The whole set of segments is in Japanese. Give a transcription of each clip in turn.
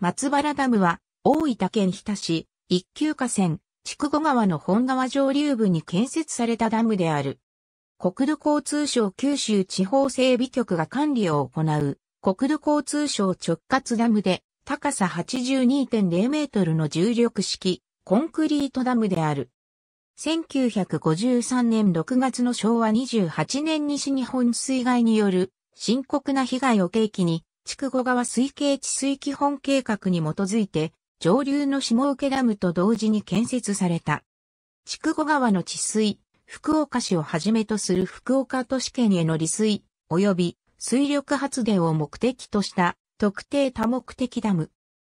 松原ダムは、大分県日田市、一級河川、筑後川の本川上流部に建設されたダムである。国土交通省九州地方整備局が管理を行う、国土交通省直轄ダムで、高さ82.0メートルの重力式、コンクリートダムである。1953年6月の昭和28年西日本水害による深刻な被害を契機に筑後川水系治水基本計画に基づいて、上流の下請ダムと同時に建設された。筑後川の治水、福岡市をはじめとする福岡都市圏への利水、及び水力発電を目的とした特定多目的ダム。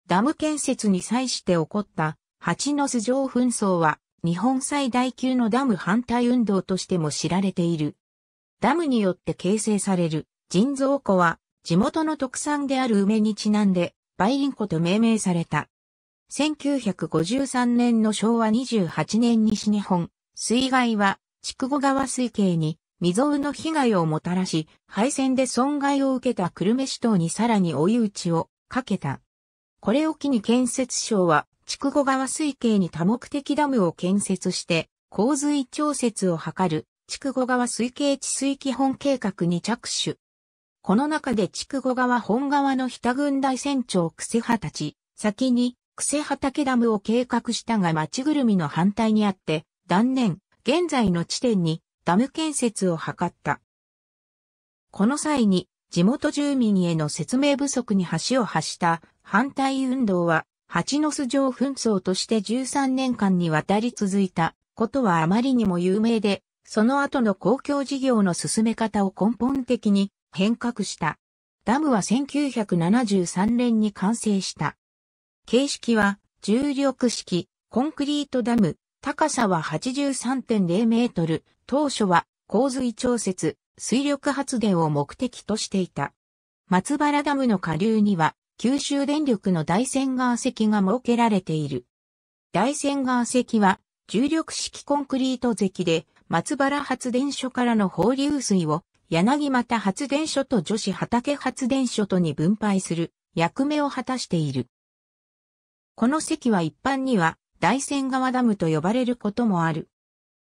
ダム建設に際して起こった蜂の巣状紛争は日本最大級のダム反対運動としても知られている。ダムによって形成される人造湖は地元の特産である梅にちなんで、梅林湖と命名された。1953年の昭和28年西日本、水害は、筑後川水系に未曾有の被害をもたらし、廃線で損害を受けた久留米市等にさらに追い打ちをかけた。これを機に建設省は、筑後川水系に多目的ダムを建設して、洪水調節を図る、筑後川水系治水基本計画に着手。この中で筑後川本川の北軍大船長癖派たち、先に癖畑ダムを計画したが町ぐるみの反対にあって、断念、現在の地点にダム建設を図った。この際に地元住民への説明不足に橋を発した反対運動は、蜂の巣城紛争として13年間にわたり続いたことはあまりにも有名で、その後の公共事業の進め方を根本的に変革した。ダムは1973年に完成した。形式は重力式、コンクリートダム、高さは83.0メートル、当初は洪水調節、水力発電を目的としていた。松原ダムの下流には九州電力の大仙川石が設けられている。大仙川石は重力式コンクリート石で松原発電所からの放流水を柳又発電所と女子畑発電所とに分配する役目を果たしている。この席は一般には大仙川ダムと呼ばれることもある。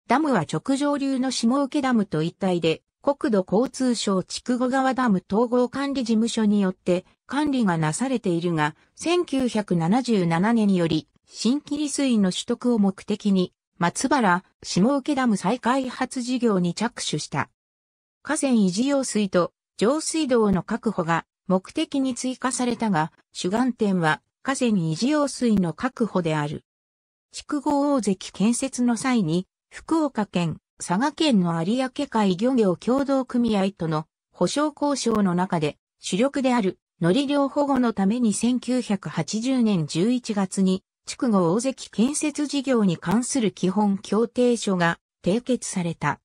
ダムは直上流の下請ダムと一体で、国土交通省筑後川ダム統合管理事務所によって管理がなされているが、1977年により新規利水の取得を目的に、松原下請ダム再開発事業に着手した。河川維持用水と上水道の確保が目的に追加されたが、主眼点は河川維持用水の確保である。筑後大関建設の際に、福岡県、佐賀県の有明海漁業協同組合との保障交渉の中で主力である海苔漁保護のために1980年11月に筑後大関建設事業に関する基本協定書が締結された。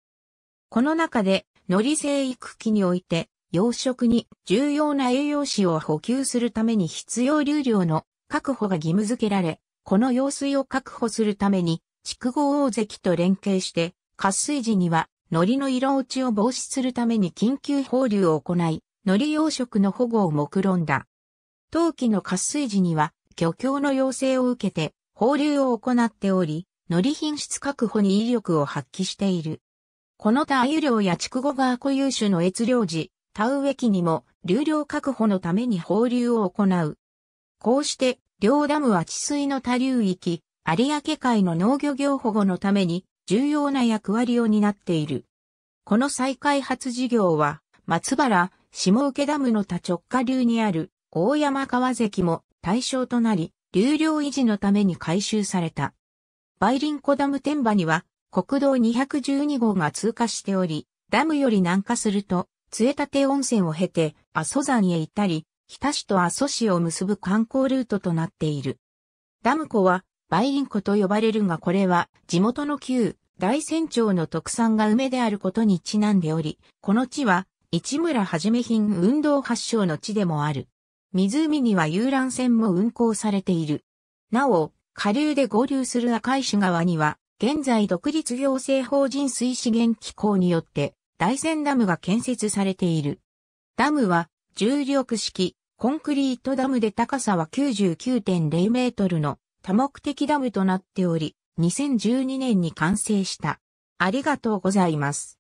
この中で海苔生育期において、養殖に重要な栄養士を補給するために必要流量の確保が義務付けられ、この用水を確保するために、筑後大関と連携して、渇水時には、海苔の色落ちを防止するために緊急放流を行い、海苔養殖の保護を目論んだ。陶器の渇水時には、漁協の要請を受けて、放流を行っており、海苔品質確保に威力を発揮している。この他有料や筑後川固有種の越領時、田植え機にも流量確保のために放流を行う。こうして、両ダムは治水の多流域、有明海の農漁業保護のために重要な役割を担っている。この再開発事業は、松原、下請ダムの多直下流にある大山川関も対象となり、流量維持のために改修された。梅林湖ダム天場には国道212号が通過しており、ダムより南下すると、杖立温泉を経て、阿蘇山へ行ったり、日田市と阿蘇市を結ぶ観光ルートとなっている。ダム湖は、梅林湖と呼ばれるがこれは、地元の旧、大山町の特産が梅であることにちなんでおり、この地は、市村はじめ品運動発祥の地でもある。湖には遊覧船も運航されている。なお、下流で合流する赤石川には、現在独立行政法人水資源機構によって大仙ダムが建設されている。ダムは重力式コンクリートダムで高さは99.0メートルの多目的ダムとなっており、2012年に完成した。ありがとうございます。